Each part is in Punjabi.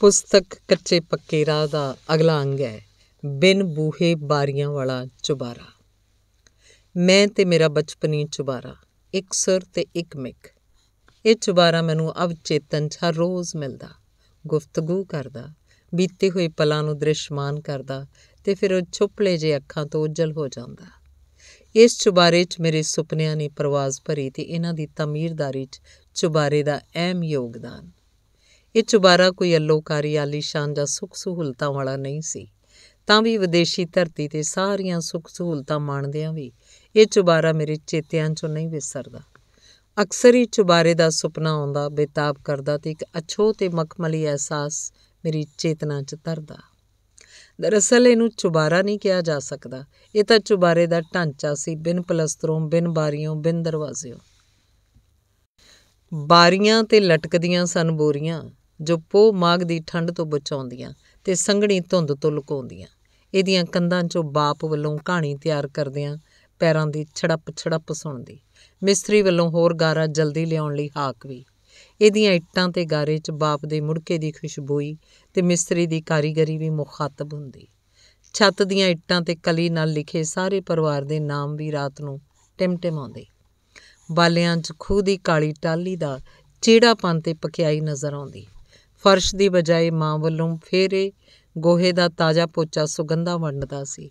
ਪੁਸਤਕ ਕੱਚੇ ਪੱਕੇ ਰਾਹ ਦਾ ਅਗਲਾ ਅੰਗ ਹੈ ਬਿਨ ਬੂਹੇ ਬਾਰੀਆਂ ਵਾਲਾ ਚੁਬਾਰਾ ਮੈਂ ਤੇ ਮੇਰਾ ਬਚਪਨੀ ਚੁਬਾਰਾ ਇੱਕ ਸਰ ਤੇ ਇੱਕ ਮਿਕ ਇਹ ਚੁਬਾਰਾ ਮੈਨੂੰ ਅਵਚੇਤਨ 'ਚ ਹਰ ਰੋਜ਼ ਮਿਲਦਾ ਗੁਫ਼ਤਗੂ ਕਰਦਾ ਬੀਤੇ ਹੋਏ ਪਲਾਂ ਨੂੰ ਦ੍ਰਿਸ਼ਮਾਨ ਕਰਦਾ ਤੇ ਫਿਰ ਉਹ ਛੁਪਲੇ ਜੇ ਅੱਖਾਂ ਤੋਂ ਉਜਲ ਹੋ ਜਾਂਦਾ ਇਸ ਚੁਬਾਰੇ 'ਚ ਮੇਰੇ ਸੁਪਨਿਆਂ ਨੇ ਪ੍ਰਵਾਸ ਭਰੀ ਤੇ ਇਹਨਾਂ ਦੀ ਤਮੀਰਦਾਰੀ 'ਚ ਚੁਬਾਰੇ ਦਾ ਅਹਿਮ ਯੋਗਦਾਨ ਇਹ ਚੁਬਾਰਾ ਕੋਈ ਅਲੋਕਾਰੀ ਆਲੀਸ਼ਾਨ ਜਾਂ ਸੁੱਖ ਸਹੂਲਤਾਂ ਵਾਲਾ ਨਹੀਂ ਸੀ ਤਾਂ ਵੀ ਵਿਦੇਸ਼ੀ ਧਰਤੀ ਤੇ ਸਾਰੀਆਂ ਸੁੱਖ ਸਹੂਲਤਾਂ ਮਾਣਦਿਆਂ ਵੀ ਇਹ ਚੁਬਾਰਾ ਮੇਰੇ ਚੇਤਿਆਂ ਚੋਂ ਨਹੀਂ ਵਿਸਰਦਾ ਅਕਸਰ ਹੀ ਚੁਬਾਰੇ ਦਾ ਸੁਪਨਾ ਆਉਂਦਾ ਬੇਤਾਬ ਕਰਦਾ ਤੇ ਇੱਕ ਅਛੋ ਤੇ ਮਖਮਲੀ ਅਹਿਸਾਸ ਮੇਰੀ ਚੇਤਨਾ 'ਚ ਤਰਦਾ ਦਰਅਸਲ ਇਹਨੂੰ ਚੁਬਾਰਾ ਨਹੀਂ ਕਿਹਾ ਜਾ ਸਕਦਾ ਇਹ ਤਾਂ ਚੁਬਾਰੇ ਦਾ ਢਾਂਚਾ ਸੀ ਬਿਨ ਪਲਸਤਰੋਂ ਬਿਨ ਬਾਰੀਆਂ ਬਿਨ ਦਰਵਾਜ਼ਿਆਂ ਬਾਰੀਆਂ ਤੇ ਲਟਕਦੀਆਂ ਸਨ ਬੋਰੀਆਂ ਜੋ ਪੋ ਮਾਗ ਦੀ ਠੰਡ ਤੋਂ ਬਚਾਉਂਦੀਆਂ ਤੇ ਸੰਘਣੀ ਧੁੰਦ ਤੋਂ ਲੁਕਾਉਂਦੀਆਂ ਇਹਦੀਆਂ ਕੰਧਾਂ 'ਚੋਂ ਬਾਪ ਵੱਲੋਂ ਕਹਾਣੀ ਤਿਆਰ ਕਰਦਿਆਂ ਪੈਰਾਂ ਦੀ ਛੜਪ ਛੜਪ ਸੁਣਦੀ ਮਿਸਤਰੀ ਵੱਲੋਂ ਹੋਰ ਗਾਰਾ ਜਲਦੀ ਲਿਆਉਣ ਲਈ ਹਾਕ ਵੀ ਇਹਦੀਆਂ ਇੱਟਾਂ ਤੇ ਗਾਰੇ 'ਚ ਬਾਪ ਦੇ ਮੁੜਕੇ ਦੀ ਖੁਸ਼ਬੂਈ ਤੇ ਮਿਸਤਰੀ ਦੀ ਕਾਰੀਗਰੀ ਵੀ ਮੁਖਾਤਬ ਹੁੰਦੀ ਛੱਤ ਦੀਆਂ ਇੱਟਾਂ ਤੇ ਕਲੀ ਨਾਲ ਲਿਖੇ ਸਾਰੇ ਪਰਿਵਾਰ ਦੇ ਨਾਮ ਵੀ ਰਾਤ ਨੂੰ ਆਉਂਦੇ ਬਾਲਿਆਂ 'ਚ ਖੂਦੀ ਦੀ ਕਾਲੀ ਟਾਲੀ ਦਾ ਚਿਹੜਾਪਨ ਤੇ ਪਕਿਆਈ ਨਜ਼ਰ ਆਉਂਦੀ ਫਰਸ਼ ਦੀ ਬਜਾਏ ਮਾਂ ਵੱਲੋਂ ਫੇਰੇ ਗੋਹੇ ਦਾ ਤਾਜ਼ਾ ਪੋਚਾ ਸੁਗੰਧਾ ਵੰਡਦਾ ਸੀ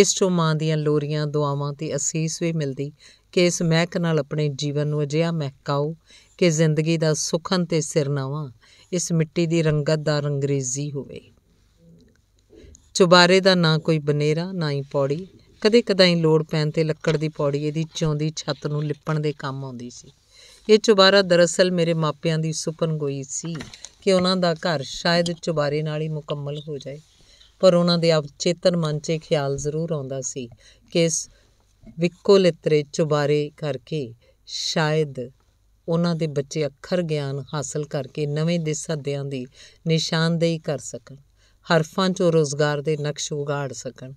ਇਸ ਤੋਂ ਮਾਂ ਦੀਆਂ ਲੋਰੀਆਂ ਦੁਆਵਾਂ ਤੇ ਅਸੀਸ ਵੀ ਮਿਲਦੀ ਕਿ ਇਸ ਮਹਿਕ ਨਾਲ ਆਪਣੇ ਜੀਵਨ ਨੂੰ ਅਜਿਹਾ ਮਹਿਕਾਓ ਕਿ ਜ਼ਿੰਦਗੀ ਦਾ ਸੁਖਨ ਤੇ ਸਿਰਨਾਵਾ ਇਸ ਮਿੱਟੀ ਦੀ ਰੰਗਤ ਦਾ ਰੰਗਰੇਜ਼ੀ ਹੋਵੇ ਚੁਬਾਰੇ ਦਾ ਨਾ ਕੋਈ ਬਨੇਰਾ ਨਾ ਹੀ ਪੌੜੀ ਕਦੇ ਕਦਾਈ ਲੋੜ ਪੈਣ ਤੇ ਲੱਕੜ ਦੀ ਪੌੜੀ ਇਹਦੀ ਚੌਂਦੀ ਛੱਤ ਨੂੰ ਲਿਪਣ ਦੇ ਕੰਮ ਆਉਂਦੀ ਸੀ ਇਹ ਚੁਬਾਰਾ ਦਰਅਸਲ ਮੇਰੇ ਮਾਪਿਆਂ ਦੀ ਸੁਪਨਗੋਈ ਸੀ ਕਿ ਉਹਨਾਂ ਦਾ ਘਰ ਸ਼ਾਇਦ ਚੁਬਾਰੇ ਨਾਲ ਹੀ ਮੁਕੰਮਲ ਹੋ ਜਾਏ ਪਰ ਉਹਨਾਂ ਦੇ ਅਵਚੇਤਨ ਮਨ 'ਚ ਖਿਆਲ ਜ਼ਰੂਰ ਆਉਂਦਾ ਸੀ ਕਿ ਇਸ ਵਿਕੋਲਿਤਰੇ ਲਿਤਰੇ ਚੁਬਾਰੇ ਕਰਕੇ ਸ਼ਾਇਦ ਉਹਨਾਂ ਦੇ ਬੱਚੇ ਅੱਖਰ ਗਿਆਨ ਹਾਸਲ ਕਰਕੇ ਨਵੇਂ ਦਿਸ਼ਾਦਿਆਂ ਦੀ ਨਿਸ਼ਾਨਦੇਹੀ ਕਰ ਸਕਣ ਹਰਫਾਂ 'ਚੋਂ ਰੋਜ਼ਗਾਰ ਦੇ ਨਕਸ਼ ਉਗਾੜ ਸਕਣ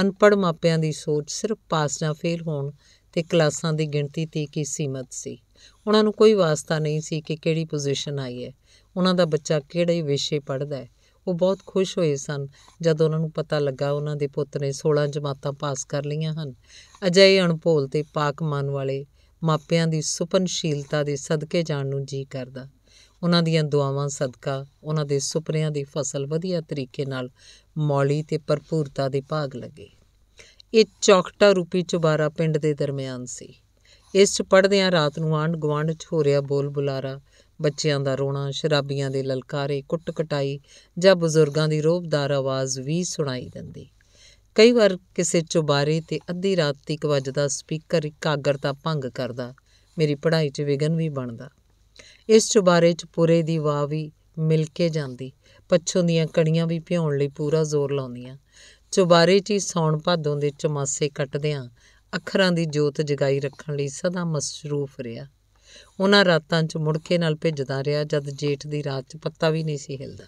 ਅਨਪੜ ਮਾਪਿਆਂ ਦੀ ਸੋਚ ਸਿਰਫ ਪਾਸ ਜਾਂ ਫੇਲ ਹੋਣ ਤੇ ਕਲਾਸਾਂ ਦੀ ਗਿਣਤੀ 30 ਕੀ ਸੀਮਤ ਸੀ ਉਹਨਾਂ ਨੂੰ ਕੋਈ ਵਾਸਤਾ ਨਹੀਂ ਸੀ ਕਿ ਕਿਹੜੀ ਪੋਜੀਸ਼ਨ ਆਈ ਹੈ ਉਹਨਾਂ ਦਾ ਬੱਚਾ ਕਿਹੜੇ ਵਿਸ਼ੇ ਪੜ੍ਹਦਾ ਹੈ ਉਹ ਬਹੁਤ ਖੁਸ਼ ਹੋਏ ਸਨ ਜਦ ਉਹਨਾਂ ਨੂੰ ਪਤਾ ਲੱਗਾ ਉਹਨਾਂ ਦੇ ਪੁੱਤ ਨੇ 16 ਜਮਾਤਾਂ ਪਾਸ ਕਰ ਲਈਆਂ ਹਨ ਅਜਿਹੇ ਅਣਪੋਲ ਤੇ ਪਾਕ ਮਨ ਵਾਲੇ ਮਾਪਿਆਂ ਦੀ ਸੁਪਨਸ਼ੀਲਤਾ ਦੇ ਸਦਕੇ ਜਾਣ ਨੂੰ ਜੀ ਕਰਦਾ ਉਹਨਾਂ ਦੀਆਂ ਦੁਆਵਾਂ ਸਦਕਾ ਉਹਨਾਂ ਦੇ ਸੁਪਨਿਆਂ ਦੀ ਫਸਲ ਵਧੀਆ ਤਰੀਕੇ ਨਾਲ ਮੌਲੀ ਤੇ ਭਰਪੂਰਤਾ ਦੇ ਭਾਗ ਲੱਗੇ ਇਹ ਚੌਕਟਾ ਰੂਪੀ ਚੁਬਾਰਾ ਪਿੰਡ ਦੇ ਦਰਮਿਆਨ ਸੀ ਇਸ ਚ ਪੜਦਿਆਂ ਰਾਤ ਨੂੰ ਆਂਡ ਗਵਾਂਡ 'ਚ ਹੋ ਰਿਹਾ ਬੋਲ ਬੁਲਾਰਾ ਬੱਚਿਆਂ ਦਾ ਰੋਣਾ ਸ਼ਰਾਬੀਆਂ ਦੇ ਲਲਕਾਰੇ ਕੁੱਟ ਕਟਾਈ ਜਾਂ ਬਜ਼ੁਰਗਾਂ ਦੀ ਰੋਬਦਾਰ ਆਵਾਜ਼ ਵੀ ਸੁਣਾਈ ਦਿੰਦੀ ਕਈ ਵਾਰ ਕਿਸੇ ਚੁਬਾਰੇ ਤੇ ਅੱਧੀ ਰਾਤ ਤੱਕ ਵੱਜਦਾ ਸਪੀਕਰ ਇਕਾਗਰਤਾ ਭੰਗ ਕਰਦਾ ਮੇਰੀ ਪੜ੍ਹਾਈ 'ਚ ਵਿਗਨ ਵੀ ਬਣਦਾ ਇਸ ਚੁਬਾਰੇ 'ਚ ਪੂਰੇ ਦੀ ਵਾ ਵੀ ਮਿਲ ਕੇ ਜਾਂਦੀ ਪੱਛੋਂ ਦੀਆਂ ਕਣੀਆਂ ਵੀ ਭਿਉਣ ਲਈ ਪੂਰਾ ਜ਼ੋਰ ਲਾਉਂਦੀਆਂ ਚੁਬਾਰੇ 'ਚ ਹੀ ਸੌਣ ਭਾਦੋਂ ਦੇ ਚਮਾਸੇ ਕੱਟਦਿਆਂ ਅੱਖਰਾਂ ਦੀ ਜੋਤ ਜਗਾਈ ਰੱਖਣ ਲਈ ਸਦਾ ਮਸਰੂਫ ਰਿਹਾ ਉਹਨਾਂ ਰਾਤਾਂ 'ਚ ਮੁੜਕੇ ਨਾਲ ਭਿੱਜਦਾ ਰਿਹਾ ਜਦ ਜੇਠ ਦੀ ਰਾਤ 'ਚ ਪੱਤਾ ਵੀ ਨਹੀਂ ਸੀ ਹਿਲਦਾ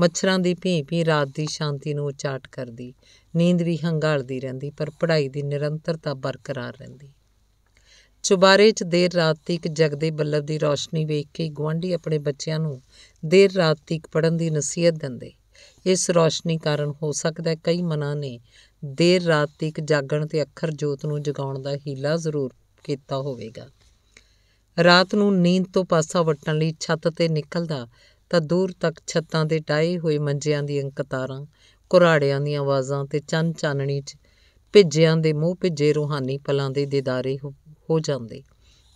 ਮੱਛਰਾਂ ਦੀ ਭੀਂ ਭੀਂ ਰਾਤ ਦੀ ਸ਼ਾਂਤੀ ਨੂੰ ਉਚਾਟ ਕਰਦੀ ਨੀਂਦ ਵੀ ਹੰਗਾਲਦੀ ਰਹਿੰਦੀ ਪਰ ਪੜ੍ਹਾਈ ਦੀ ਨਿਰੰਤਰਤਾ ਬਰਕਰਾਰ ਰਹਿੰਦੀ ਚੁਬਾਰੇ 'ਚ ਦੇਰ ਰਾਤ ਤੀਕ ਜਗਦੇ ਬੱਲਬ ਦੀ ਰੌਸ਼ਨੀ ਵੇਖ ਕੇ ਗਵਾਂਢੀ ਆਪਣੇ ਬੱਚਿਆਂ ਨੂੰ ਦੇਰ ਰਾਤ ਤੀਕ ਪੜਨ ਦੀ ਨਸੀਹਤ ਦਿੰਦੇ ਇਸ ਰੌਸ਼ਨੀ ਕਾਰਨ ਹੋ ਸਕਦਾ ਕਈ ਮਨਾਂ ਨੇ ਦੇਰ ਰਾਤ ਤੀਕ ਜਾਗਣ ਤੇ ਅੱਖਰ ਜੋਤ ਨੂੰ ਜਗਾਉਣ ਦਾ ਹੀਲਾ ਜ਼ਰੂਰ ਕੀਤਾ ਹੋਵੇਗਾ ਰਾਤ ਨੂੰ ਨੀਂਦ ਤੋਂ ਪਾਸਾ ਵੱਟਣ ਲਈ ਛੱਤ ਤੇ ਨਿਕਲਦਾ ਤਾਂ ਦੂਰ ਤੱਕ ਛੱਤਾਂ ਦੇ ਟਾਏ ਹੋਏ ਮੰਜਿਆਂ ਦੀ ਅੰਕਤਾਰਾਂ ਕੁਰਾੜਿਆਂ ਦੀਆਂ ਆਵਾਜ਼ਾਂ ਤੇ ਚੰਨ ਚਾਨਣੀ 'ਚ ਭਿੱਜਿਆਂ ਦੇ ਮੂੰਹ ਭਿੱਜੇ ਰੂਹਾਨੀ ਪਲਾਂ ਦੇ ਦਿਦਾਰੇ ਹੋ ਜਾਂਦੇ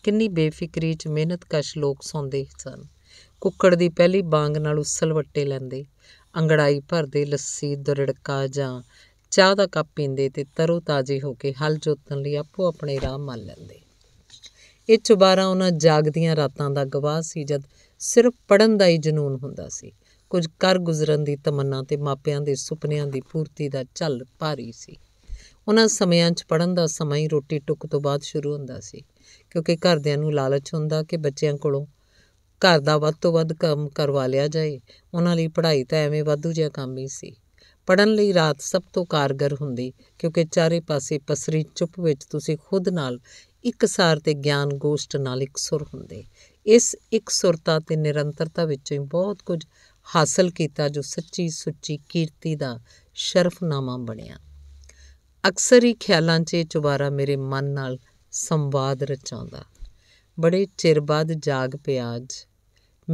ਕਿੰਨੀ ਬੇਫਿਕਰੀ 'ਚ ਮਿਹਨਤਕਸ਼ ਲੋਕ ਸੌਂਦੇ ਸਨ ਕੁੱਕੜ ਦੀ ਪਹਿਲੀ ਬਾਂਗ ਨਾਲ ਉਸਲ ਵੱਟੇ ਲੈਂਦੇ ਅੰਗੜਾਈ ਭਰਦੇ ਲੱਸੀ ਦਰੜਕਾ ਜਾਂ ਚਾਹ ਦਾ ਕੱਪ ਪੀਂਦੇ ਤੇ ਤਰੋ ਤਾਜ਼ੇ ਹੋ ਕੇ ਹਲ ਜੋਤਣ ਲਈ ਆਪੋ ਆਪਣੇ ਰਾਹ ਮੰਨ ਲੈਂਦੇ ਇਹ ਚੁਬਾਰਾ ਉਹਨਾਂ ਜਾਗਦੀਆਂ ਰਾਤਾਂ ਦਾ ਗਵਾਹ ਸੀ ਜਦ ਸਿਰਫ ਪੜਨ ਦਾ ਹੀ ਜਨੂਨ ਹੁੰਦਾ ਸੀ ਕੁਝ ਕਰ ਗੁਜ਼ਰਨ ਦੀ ਤਮੰਨਾ ਤੇ ਮਾਪਿਆਂ ਦੇ ਸੁਪਨਿਆਂ ਦੀ ਪੂਰਤੀ ਦਾ ਝੱਲ ਭਾਰੀ ਸੀ ਉਹਨਾਂ ਸਮਿਆਂ 'ਚ ਪੜਨ ਦਾ ਸਮਾਂ ਹੀ ਰੋਟੀ ਟੁੱਕ ਤੋਂ ਬਾਅਦ ਸ਼ੁਰੂ ਹੁੰਦਾ ਸੀ ਕਿਉਂਕਿ ਘਰਦਿਆਂ ਨੂੰ ਲਾਲਚ ਹੁੰਦਾ ਕਿ ਬੱਚਿਆਂ ਕੋਲੋਂ ਘਰ ਦਾ ਵੱਧ ਤੋਂ ਵੱਧ ਕੰਮ ਕਰਵਾ ਲਿਆ ਜਾਏ ਉਹਨਾਂ ਲਈ ਪੜ੍ਹਾਈ ਤਾਂ ਐਵੇਂ ਵਾਧੂ ਜਿਹਾ ਕੰਮ ਹੀ ਸੀ ਪੜਨ ਲਈ ਰਾਤ ਸਭ ਤੋਂ ਕਾਰਗਰ ਹੁੰਦੀ ਕਿਉਂਕਿ ਚਾਰੇ ਪਾਸੇ ਪਸਰੀ ਚੁੱਪ ਵਿੱਚ ਤੁਸੀਂ ਖੁਦ ਨਾਲ ਇੱਕ ਸਾਰ ਤੇ ਗਿਆਨ ਗੋਸ਼ਟ ਨਾਲ ਇੱਕ ਸੁਰ ਹੁੰਦੇ ਇਸ ਇੱਕ ਸੁਰਤਾ ਤੇ ਨਿਰੰਤਰਤਾ ਵਿੱਚੋਂ ਹੀ ਬਹੁਤ ਕੁਝ ਹਾਸਲ ਕੀਤਾ ਜੋ ਸੱਚੀ ਸੁੱਚੀ ਕੀਰਤੀ ਦਾ ਸ਼ਰਫਨਾਮਾ ਬਣਿਆ ਅਕਸਰ ਹੀ ਖਿਆਲਾਂ 'ਚ ਚੁਬਾਰਾ ਮੇਰੇ ਮਨ ਨਾਲ ਸੰਵਾਦ ਰਚਾਉਂਦਾ ਬੜੇ ਚਿਰ ਬਾਅਦ ਜਾਗ ਪਿਆ ਅੱਜ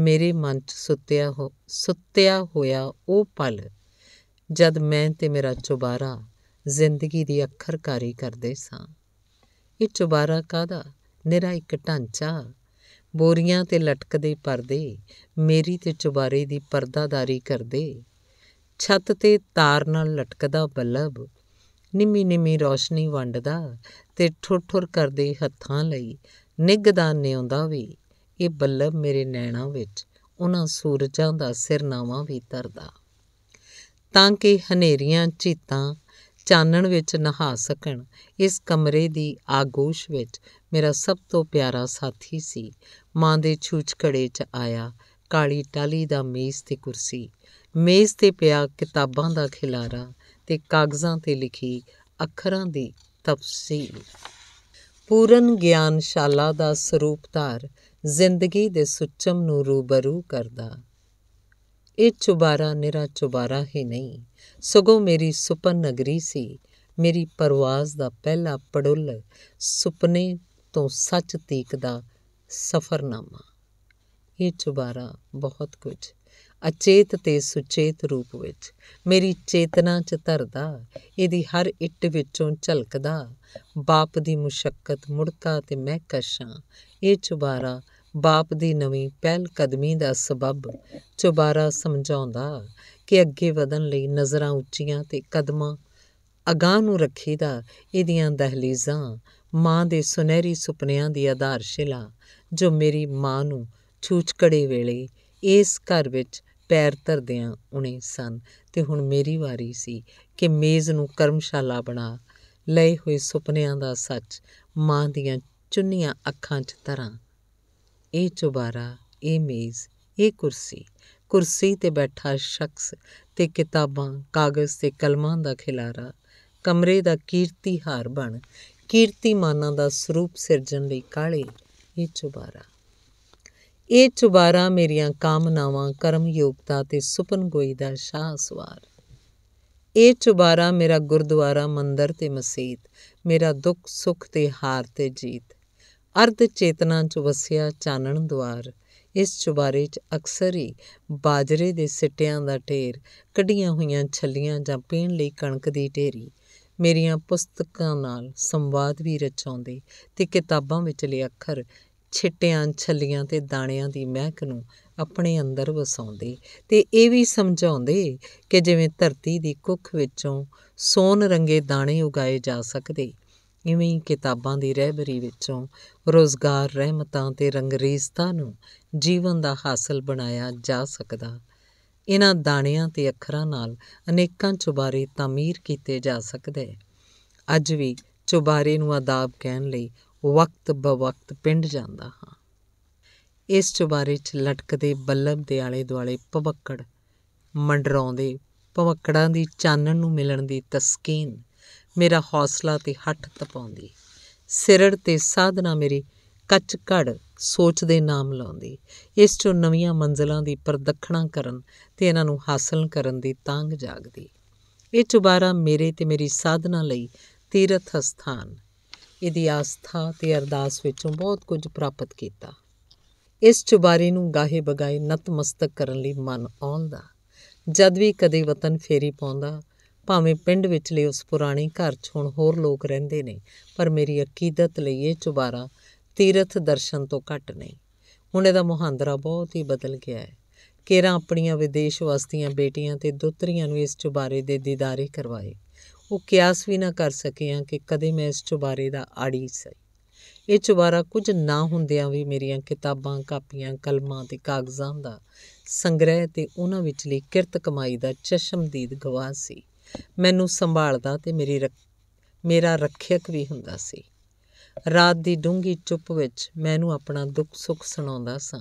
ਮੇਰੇ ਮਨ 'ਚ ਸੁੱਤਿਆ ਹੋ ਸੁੱਤਿਆ ਹੋਇਆ ਉਹ ਪਲ ਜਦ ਮੈਂ ਤੇ ਮੇਰਾ ਚੁਬਾਰਾ ਜ਼ਿੰਦਗੀ ਦੀ ਅੱਖਰਕਾਰੀ ਕਰਦੇ ਸਾਂ ਇਹ ਚੁਬਾਰਾ ਕਾਦਾ ਨਿਰਾ ਇੱਕ ਢਾਂਚਾ ਬੋਰੀਆਂ ਤੇ ਲਟਕਦੇ ਪਰਦੇ ਮੇਰੀ ਤੇ ਚੁਬਾਰੇ ਦੀ ਪਰਦਾਦਾਰੀ ਕਰਦੇ ਛੱਤ ਤੇ ਤਾਰ ਨਾਲ ਲਟਕਦਾ ਬੱਲਬ ਨਿੰਮੀ ਨਿੰਮੀ ਰੋਸ਼ਨੀ ਵੰਡਦਾ ਤੇ ਠੁਰ-ਠੁਰ ਕਰਦੇ ਹੱਥਾਂ ਲਈ ਨਿੱਗਦਾ ਨਿਉਂਦਾ ਵੀ ਇਹ ਬੱਲਬ ਮੇਰੇ ਨੈਣਾ ਵਿੱਚ ਉਹਨਾਂ ਸੂਰਜਾਂ ਦਾ ਸਿਰਨਾਵਾ ਵੀ ਤਰਦਾ ਤਾਂ ਕਿ ਹਨੇਰੀਆਂ ਚੀਤਾਂ ਚਾਨਣ ਵਿੱਚ ਨਹਾ ਸਕਣ ਇਸ ਕਮਰੇ ਦੀ ਆਗੋਸ਼ ਵਿੱਚ ਮੇਰਾ ਸਭ ਤੋਂ ਪਿਆਰਾ ਸਾਥੀ ਸੀ ਮਾਂ ਦੇ ਛੂਛਕੜੇ 'ਚ ਆਇਆ ਕਾਲੀ ਟਾਲੀ ਦਾ ਮੇਜ਼ ਤੇ ਕੁਰਸੀ ਮੇਜ਼ ਤੇ ਪਿਆ ਕਿਤਾਬਾਂ ਦਾ ਖਿਲਾਰਾ ਤੇ ਕਾਗਜ਼ਾਂ ਤੇ ਲਿਖੀ ਅੱਖਰਾਂ ਦੀ ਤਫਸੀਲ ਪੂਰਨ ਗਿਆਨ ਸ਼ਾਲਾ ਦਾ ਸਰੂਪਧਾਰ ਜ਼ਿੰਦਗੀ ਦੇ ਸੁੱਚਮ ਨੂੰ ਰੂਬਰੂ ਕਰਦਾ ਇਹ ਚੁਬਾਰਾ ਨਿਰਾ ਚੁਬਾਰਾ ਹੀ ਨਹੀਂ ਸਗੋਂ ਮੇਰੀ ਸੁਪਨ ਨਗਰੀ ਸੀ ਮੇਰੀ ਪਰਵਾਜ਼ ਦਾ ਪਹਿਲਾ ਪੜੁੱਲ ਸੁਪਨੇ ਤੋਂ ਸੱਚ ਤੀਕ ਦਾ ਸਫਰਨਾਮਾ ਇਹ ਚੁਬਾਰਾ ਬਹੁਤ ਕੁਝ ਅਚੇਤ ਤੇ ਸੁਚੇਤ ਰੂਪ ਵਿੱਚ ਮੇਰੀ ਚੇਤਨਾ ਚ ਧਰਦਾ ਇਹਦੀ ਹਰ ਇੱਟ ਵਿੱਚੋਂ ਝਲਕਦਾ ਬਾਪ ਦੀ ਮੁਸ਼ਕਲ ਮੁੜਕਾ ਤੇ ਮੈਂ ਇਹ ਚੁਬਾਰਾ ਬਾਪ ਦੀ ਨਵੀਂ ਪਹਿਲ ਕਦਮੀ ਦਾ ਸਬਬ ਚੁਬਾਰਾ ਸਮਝਾਉਂਦਾ ਕਿ ਅੱਗੇ ਵਧਣ ਲਈ ਨਜ਼ਰਾਂ ਉੱਚੀਆਂ ਤੇ ਕਦਮਾਂ ਅਗਾਹ ਨੂੰ ਰੱਖੀਦਾ ਇਹਦੀਆਂ ਦਹਲੀਜ਼ਾਂ ਮਾਂ ਦੇ ਸੁਨਹਿਰੀ ਸੁਪਨਿਆਂ ਦੀ ਆਧਾਰਸ਼ਿਲਾ ਜੋ ਮੇਰੀ ਮਾਂ ਨੂੰ ਛੂਚਕੜੇ ਵੇਲੇ ਇਸ ਘਰ ਵਿੱਚ ਪੈਰ ਧਰਦਿਆਂ ਉਣੇ ਸਨ ਤੇ ਹੁਣ ਮੇਰੀ ਵਾਰੀ ਸੀ ਕਿ ਮੇਜ਼ ਨੂੰ ਕਰਮਸ਼ਾਲਾ ਬਣਾ ਲਏ ਹੋਏ ਸੁਪਨਿਆਂ ਦਾ ਸੱਚ ਮਾਂ ਦੀਆਂ ਚੁੰਨੀਆਂ ਅੱਖਾਂ 'ਚ ਤਰਾਂ ਇਹ ਚੁਬਾਰਾ ਇਹ ਮੇਜ਼ ਇਹ ਕੁਰਸੀ ਕੁਰਸੀ ਤੇ ਬੈਠਾ ਸ਼ਖਸ ਤੇ ਕਿਤਾਬਾਂ ਕਾਗਜ਼ ਤੇ ਕਲਮਾਂ ਦਾ ਖਿਲਾਰਾ ਕਮਰੇ ਦਾ ਕੀਰਤੀ ਹਾਰ ਬਣ ਕੀਰਤੀਮਾਨਾਂ ਦਾ ਸਰੂਪ ਸਿਰਜਣ ਲਈ ਕਾਲੇ ਇਹ ਚੁਬਾਰਾ ਇਹ ਚੁਬਾਰਾ ਮੇਰੀਆਂ ਕਾਮਨਾਵਾਂ ਕਰਮ ਯੋਗਤਾ ਤੇ ਸੁਪਨ ਗੋਈ ਦਾ ਸ਼ਾਹ ਸਵਾਰ ਇਹ ਚੁਬਾਰਾ ਮੇਰਾ ਗੁਰਦੁਆਰਾ ਮੰਦਰ ਤੇ ਮਸਜਿਦ ਮੇਰਾ ਦੁੱਖ ਸੁੱਖ ਤੇ ਹਾਰ ਤੇ ਜੀਤ ਅਰਧ ਚੇਤਨਾ 'ਚ ਵਸਿਆ ਚਾਨਣ ਦੁਆਰ ਇਸ ਚੁਬਾਰੇ 'ਚ ਅਕਸਰ ਹੀ ਬਾਜਰੇ ਦੇ ਸਿੱਟਿਆਂ ਦਾ ਢੇਰ ਕੱਢੀਆਂ ਹੋਈਆਂ ਛੱਲੀਆਂ ਜਾਂ ਪੀਣ ਲਈ ਕਣਕ ਦੀ ਢੇਰੀ ਮੇਰੀਆਂ ਪੁਸਤਕਾਂ ਨਾਲ ਸੰਵਾਦ ਵੀ ਰਚਾਉਂਦੇ ਤੇ ਕਿਤਾਬਾਂ ਵਿੱਚਲੇ ਅੱਖਰ ਛਿੱਟਿਆਂ ਛੱਲੀਆਂ ਤੇ ਦਾਣਿਆਂ ਦੀ ਮਹਿਕ ਨੂੰ ਆਪਣੇ ਅੰਦਰ ਵਸਾਉਂਦੇ ਤੇ ਇਹ ਵੀ ਸਮਝਾਉਂਦੇ ਕਿ ਜਿਵੇਂ ਧਰਤੀ ਦੀ ਕੁੱਖ ਵਿੱਚੋਂ ਸੋਨ ਰੰਗੇ ਦਾਣੇ ਉਗਾਏ ਜਾ ਸਕਦੇ ਇਵੇਂ ਹੀ ਕਿਤਾਬਾਂ ਦੀ ਰਹਿਬਰੀ ਵਿੱਚੋਂ ਰੋਜ਼ਗਾਰ ਰਹਿਮਤਾਂ ਤੇ ਰੰਗਰੇਜ਼ਤਾ ਨੂੰ ਜੀਵਨ ਦਾ ਹਾਸਲ ਬਣਾਇਆ ਜਾ ਸਕਦਾ ਇਹਨਾਂ ਦਾਣਿਆਂ ਤੇ ਅੱਖਰਾਂ ਨਾਲ ਅਨੇਕਾਂ ਚੁਬਾਰੇ ਤਾਮੀਰ ਕੀਤੇ ਜਾ ਸਕਦੇ ਅੱਜ ਵੀ ਚੁਬਾਰੇ ਨੂੰ ਆਦਾਬ ਕਹਿਣ ਲਈ ਵਕਤ ਬਵਕਤ ਪਿੰਡ ਜਾਂਦਾ ਹਾਂ ਇਸ ਚੁਬਾਰੇ 'ਚ ਲਟਕਦੇ ਬੱਲਬ ਦੇ ਆਲੇ ਦੁਆਲੇ ਪਵਕੜ ਮੰਡਰਾਉਂਦੇ ਪਵਕੜਾਂ ਦੀ ਚਾਨਣ ਨੂੰ ਮਿਲਣ ਦੀ ਤਸਕੀਨ ਮੇਰਾ ਹੌਸਲਾ ਤੇ ਹੱਠ ਤਪਾਉਂਦੀ ਸਿਰੜ ਤੇ ਸਾਧਨਾ ਮੇਰੀ ਕੱਚ ਘੜ ਸੋਚ ਦੇ ਨਾਮ ਲਾਉਂਦੀ ਇਸ ਚੋਂ ਨਵੀਆਂ ਮੰਜ਼ਲਾਂ ਦੀ ਪ੍ਰਦਖਣਾ ਕਰਨ ਤੇ ਇਹਨਾਂ ਨੂੰ ਹਾਸਲ ਕਰਨ ਦੀ ਤਾਂਗ ਜਾਗਦੀ ਇਹ ਚੁਬਾਰਾ ਮੇਰੇ ਤੇ ਮੇਰੀ ਸਾਧਨਾ ਲਈ ਤੀਰਥ ਸਥਾਨ ਇਹਦੀ ਆਸਥਾ ਤੇ ਅਰਦਾਸ ਵਿੱਚੋਂ ਬਹੁਤ ਕੁਝ ਪ੍ਰਾਪਤ ਕੀਤਾ ਇਸ ਚੁਬਾਰੇ ਨੂੰ ਗਾਹੇ ਬਗਾਏ ਨਤਮਸਤਕ ਕਰਨ ਲਈ ਮਨ ਆਉਂਦਾ ਜਦ ਵੀ ਕਦੇ ਵਤਨ ਫੇਰੀ ਪਾਉਂਦਾ ਭਾਵੇਂ ਪਿੰਡ ਵਿੱਚਲੇ ਉਸ ਪੁਰਾਣੇ ਘਰ 'ਚ ਹੁਣ ਹੋਰ ਲੋਕ ਰਹਿੰਦੇ ਨੇ ਪਰ ਮੇਰੀ ਅਕੀਦਤ ਲਈ ਇਹ ਚੁਬਾਰਾ ਤੀਰਥ ਦਰਸ਼ਨ ਤੋਂ ਘੱਟ ਨਹੀਂ ਹੁਣ ਇਹਦਾ ਮੁਹੰਦਰਾ ਬਹੁਤ ਹੀ ਬਦਲ ਗਿਆ ਹੈ ਕੇਰਾ ਆਪਣੀਆਂ ਵਿਦੇਸ਼ ਵਸਦੀਆਂ ਬੇਟੀਆਂ ਤੇ ਦੋਤਰੀਆਂ ਨੂੰ ਇਸ ਚੁਬਾਰੇ ਦੇ ਦੀਦਾਰੇ ਕਰਵਾਏ ਉਹ ਕਿਆਸ ਵੀ ਨਾ ਕਰ ਸਕਿਆ ਕਿ ਕਦੇ ਮੈਂ ਇਸ ਚੁਬਾਰੇ ਦਾ ਆੜੀ ਸੀ ਇਹ ਚੁਬਾਰਾ ਕੁਝ ਨਾ ਹੁੰਦਿਆਂ ਵੀ ਮੇਰੀਆਂ ਕਿਤਾਬਾਂ ਕਾਪੀਆਂ ਕਲਮਾਂ ਤੇ ਕਾਗਜ਼ਾਂ ਦਾ ਸੰਗ੍ਰਹਿ ਤੇ ਉਹਨਾਂ ਵਿੱਚਲੀ ਕਿਰਤ ਕਮਾਈ ਦਾ ਚਸ਼ਮਦੀਦ ਗਵਾਹ ਸੀ ਮੈਨੂੰ ਸੰਭਾਲਦਾ ਤੇ ਮੇਰੀ ਮੇਰਾ ਰੱਖਿਅਕ ਵੀ ਹੁੰਦਾ ਸੀ ਰਾਤ ਦੀ ਡੂੰਗੀ ਚੁੱਪ ਵਿੱਚ ਮੈਨੂੰ ਆਪਣਾ ਦੁੱਖ ਸੁੱਖ ਸੁਣਾਉਂਦਾ ਸਾਂ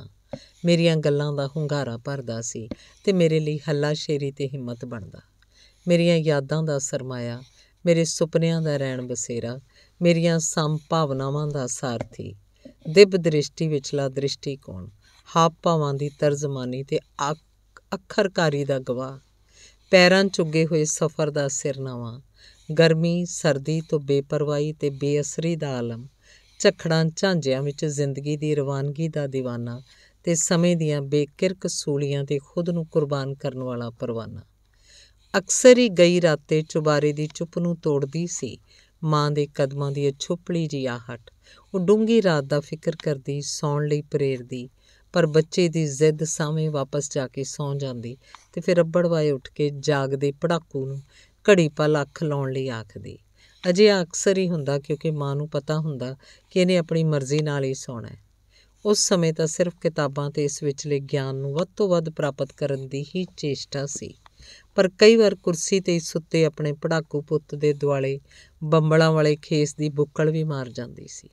ਮੇਰੀਆਂ ਗੱਲਾਂ ਦਾ ਹੁੰਗਾਰਾ ਭਰਦਾ ਸੀ ਤੇ ਮੇਰੇ ਲਈ ਹੱਲਾ ਸ਼ੇਰੀ ਤੇ ਹਿੰਮਤ ਬਣਦਾ ਮੇਰੀਆਂ ਯਾਦਾਂ ਦਾ ਸਰਮਾਇਆ ਮੇਰੇ ਸੁਪਨਿਆਂ ਦਾ ਰਹਿਣ ਬਸੇਰਾ ਮੇਰੀਆਂ ਸੰਭਾਵਨਾਵਾਂ ਦਾ ਸਾਰਥੀ ਦਿਵ ਦ੍ਰਿਸ਼ਟੀ ਵਿਚਲਾ ਦ੍ਰਿਸ਼ਟੀਕੋਣ ਹਾਪਾਵਾਂ ਭਾਵਾਂ ਦੀ ਤਰਜਮਾਨੀ ਤੇ ਅੱਖਰਕਾਰੀ ਦਾ ਗਵਾਹ ਪੈਰਾਂ ਚੁੱਗੇ ਹੋਏ ਸਫ਼ਰ ਦਾ ਸਿਰਨਾਵਾ ਗਰਮੀ ਸਰਦੀ ਤੋਂ ਬੇਪਰਵਾਹੀ ਤੇ ਬੇਅਸਰੀ ਦਾ ਆਲਮ ਝਖੜਾਂ ਝਾਂਜਿਆਂ ਵਿੱਚ ਜ਼ਿੰਦਗੀ ਦੀ ਰਵਾਨਗੀ ਦਾ دیਵਾਨਾ ਤੇ ਸਮੇਂ ਦੀਆਂ ਬੇਕਿਰਕ ਸੂਲੀਆਂ ਤੇ ਖੁਦ ਨੂੰ ਕੁਰਬਾਨ ਕਰਨ ਵਾਲਾ ਪਰਵਾਨਾ ਅਕਸਰ ਹੀ ਗਈ ਰਾਤੇ ਚੁਬਾਰੇ ਦੀ ਚੁੱਪ ਨੂੰ ਤੋੜਦੀ ਸੀ ਮਾਂ ਦੇ ਕਦਮਾਂ ਦੀ ਛੁਪਲੀ ਜੀ ਆਹਟ ਉਹ ਡੂੰਗੀ ਰਾਤ ਦਾ ਫਿਕਰ ਕਰਦੀ ਸੌਣ ਲਈ ਪ੍ਰੇਰਦੀ ਪਰ ਬੱਚੇ ਦੀ ਜ਼ਿੱਦ ਸਾਵੇਂ ਵਾਪਸ ਜਾ ਕੇ ਸੌਂ ਜਾਂਦੀ ਤੇ ਫਿਰ ਅੱਬੜਵਾਏ ਉੱਠ ਕੇ ਜਾਗਦੇ ਪੜਾਕੂ ਨੂੰ ਘੜੀ ਪਲ ਅੱਖ ਲਾਉਣ ਲਈ ਆਖਦੀ ਅਜੇ ਅਕਸਰ ਹੀ ਹੁੰਦਾ ਕਿਉਂਕਿ ਮਾਂ ਨੂੰ ਪਤਾ ਹੁੰਦਾ ਕਿ ਇਹਨੇ ਆਪਣੀ ਮਰਜ਼ੀ ਨਾਲ ਹੀ ਸੌਣਾ ਹੈ ਉਸ ਸਮੇਂ ਤਾਂ ਸਿਰਫ ਕਿਤਾਬਾਂ ਤੇ ਇਸ ਵਿੱਚਲੇ ਗਿਆਨ ਨੂੰ ਵੱਧ ਤੋਂ ਵੱਧ ਪ੍ਰਾਪਤ ਕਰਨ ਦੀ ਹੀ ਚੇਸ਼ਟਾ ਸੀ ਪਰ ਕਈ ਵਾਰ ਕੁਰਸੀ ਤੇ ਸੁੱਤੇ ਆਪਣੇ ਪੜਾਕੂ ਪੁੱਤ ਦੇ ਦੁਆਲੇ ਬੰਬਲਾਂ ਵਾਲੇ ਖੇਸ ਦੀ ਬੁੱਕਲ ਵੀ ਮਾਰ ਜਾਂਦੀ ਸੀ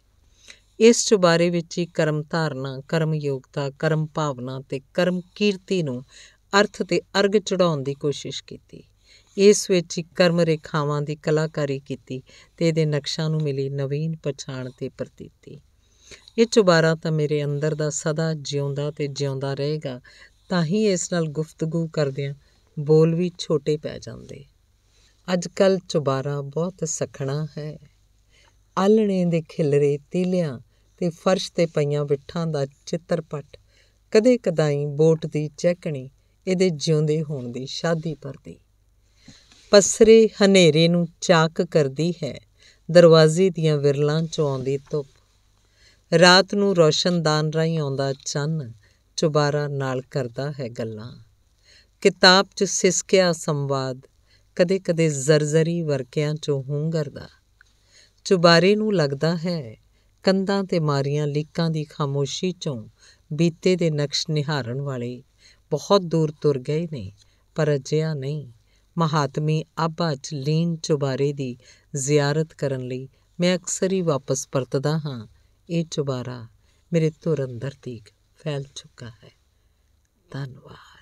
ਇਸ ਬਾਰੇ ਵਿੱਚ ਹੀ ਕਰਮ ਧਾਰਨਾ ਕਰਮ ਯੋਗਤਾ ਕਰਮ ਭਾਵਨਾ ਤੇ ਕਰਮ ਕੀਰਤੀ ਨੂੰ ਅਰਥ ਤੇ ਅਰਗ ਚੜਾਉਣ ਦੀ ਕੋਸ਼ਿਸ਼ ਕੀਤੀ ਇਸ ਵਿੱਚ ਹੀ ਕਰਮ ਰੇਖਾਵਾਂ ਦੀ ਕਲਾਕਾਰੀ ਕੀਤੀ ਤੇ ਇਹਦੇ ਨਕਸ਼ਾ ਨੂੰ ਮਿਲੀ ਨਵੀਨ ਪਛਾਣ ਤੇ ਪ੍ਰਤੀਤੀ ਇਹ ਚੁਬਾਰਾ ਤਾਂ ਮੇਰੇ ਅੰਦਰ ਦਾ ਸਦਾ ਜਿਉਂਦਾ ਤੇ ਜਿਉਂਦਾ ਰਹੇਗਾ ਤਾਂ ਹੀ ਇਸ ਨਾਲ ਗੁਫ਼ਤਗੂ ਕਰਦਿਆਂ ਬੋਲ ਵੀ ਛੋਟੇ ਪੈ ਜਾਂਦੇ ਅੱਜ ਕੱਲ ਚੁਬਾਰਾ ਬਹੁਤ ਸਖਣਾ ਹੈ ਆਲਣੇ ਦੇ ਖਿਲਰੇ ਤੀਲਿਆਂ ਤੇ ਫਰਸ਼ ਤੇ ਪਈਆਂ ਵਿੱਠਾਂ ਦਾ ਚਿੱਤਰਪਟ ਕਦੇ ਕਦਾਈ ਬੋਟ ਦੀ ਚੈਕਣੀ ਇਹਦੇ ਜਿਉਂਦੇ ਹੋਣ ਦੀ ਸ਼ਾਦੀ ਪਰਦੀ ਪਸਰੇ ਹਨੇਰੇ ਨੂੰ ਚਾਕ ਕਰਦੀ ਹੈ ਦਰਵਾਜ਼ੇ ਦੀਆਂ ਵਿਰਲਾਂ ਚੋਂ ਆਉਂਦੀ ਧੁੱਪ ਰਾਤ ਨੂੰ ਰੋਸ਼ਨਦਾਨ ਰਾਹੀਂ ਆਉਂਦਾ ਚੰਨ ਚੁਬਾਰਾ ਨਾਲ ਕਰਦਾ ਹੈ ਗੱਲਾਂ ਕਿਤਾਬ 'ਚ ਸਿਸਕਿਆ ਸੰਵਾਦ ਕਦੇ-ਕਦੇ ਜ਼ਰਜ਼ਰੀ ਵਰਕਿਆਂ 'ਚੋਂ ਹੂੰਗਰਦਾ ਚੁਬਾਰੇ ਨੂੰ ਲੱਗਦਾ ਹੈ ਕੰਧਾਂ ਤੇ ਮਾਰੀਆਂ ਲੀਕਾਂ ਦੀ ਖਾਮੋਸ਼ੀ ਚੋਂ ਬੀਤੇ ਦੇ ਨਕਸ਼ ਨਿਹਾਰਨ ਵਾਲੇ ਬਹੁਤ ਦੂਰ ਤੁਰ ਗਏ ਨੇ ਪਰ ਅਜਿਹਾ ਨਹੀਂ ਮਹਾਤਮੀ ਆਬਾ ਚ ਲੀਨ ਚੁਬਾਰੇ ਦੀ ਜ਼ਿਆਰਤ ਕਰਨ ਲਈ ਮੈਂ ਅਕਸਰ ਹੀ ਵਾਪਸ ਪਰਤਦਾ ਹਾਂ ਇਹ ਚੁਬਾਰਾ ਮੇਰੇ ਤੁਰ ਅੰਦਰ ਤੀਕ ਫੈਲ ਚੁੱਕਾ ਹੈ ਧੰਨਵਾਦ